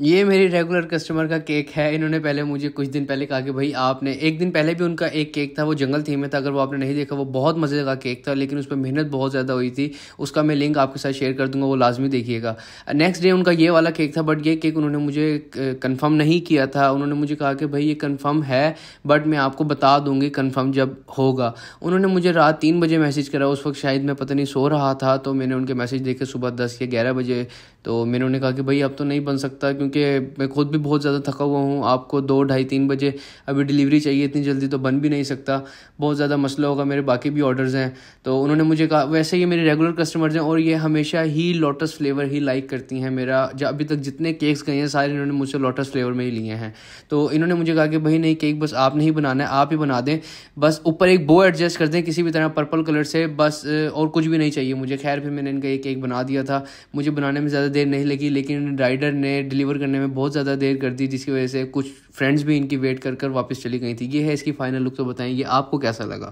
ये मेरी regular customer का केक है इन्होंने पहले मुझे कुछ दिन पहले कहा कि भाई आपने एक दिन पहले भी उनका एक केक था वो जंगल थीम में था अगर वो आपने नहीं देखा वो बहुत मज़े का केक था लेकिन उस पर मेहनत बहुत ज़्यादा हुई थी उसका मैं लिंक आपके साथ शेयर कर दूंगा वो लाजमी देखिएगा नेक्स्ट डे उनका ये वाला केक था बट ये केक उन्होंने मुझे कन्फर्म नहीं किया था उन्होंने मुझे कहा कि भाई ये कन्फर्म है बट मैं आपको बता दूँगी कन्फर्म जब होगा उन्होंने मुझे रात तीन बजे मैसेज करा उस वक्त शायद मैं पता नहीं सो रहा था तो मैंने उनके मैसेज देखे सुबह दस या ग्यारह बजे तो मैंने उन्हें कहा कि भाई अब तो नहीं बन सकता क्योंकि मैं खुद भी बहुत ज़्यादा थका हुआ हूँ आपको दो ढाई तीन बजे अभी डिलीवरी चाहिए इतनी जल्दी तो बन भी नहीं सकता बहुत ज़्यादा मसला होगा मेरे बाकी भी ऑर्डर्स हैं तो उन्होंने मुझे कहा वैसे ये मेरे रेगुलर कस्टमर्स हैं और ये हमेशा ही लोटस फ्लेवर ही लाइक करती हैं मेरा जब अभी तक जितने केक्स गए हैं सारे इन्होंने मुझसे लोटस फ्लेवर में ही लिए हैं तो इन्होंने मुझे कहा कि भाई नहीं केक बस आप नहीं बनाना है आप ही बना दें बस ऊपर एक बो एडजस्ट कर दें किसी भी तरह पर्पल कलर से बस और कुछ भी नहीं चाहिए मुझे खैर फिर मैंने इनका एक केक बना दिया था मुझे बनाने में ज़्यादा देर नहीं लगी लेकिन राइडर ने डिलीवर डिलीवर करने में बहुत ज़्यादा देर कर दी जिसकी वजह से कुछ फ्रेंड्स भी इनकी वेट कर कर वापस चली गई थी ये है इसकी फ़ाइनल लुक तो बताएं ये आपको कैसा लगा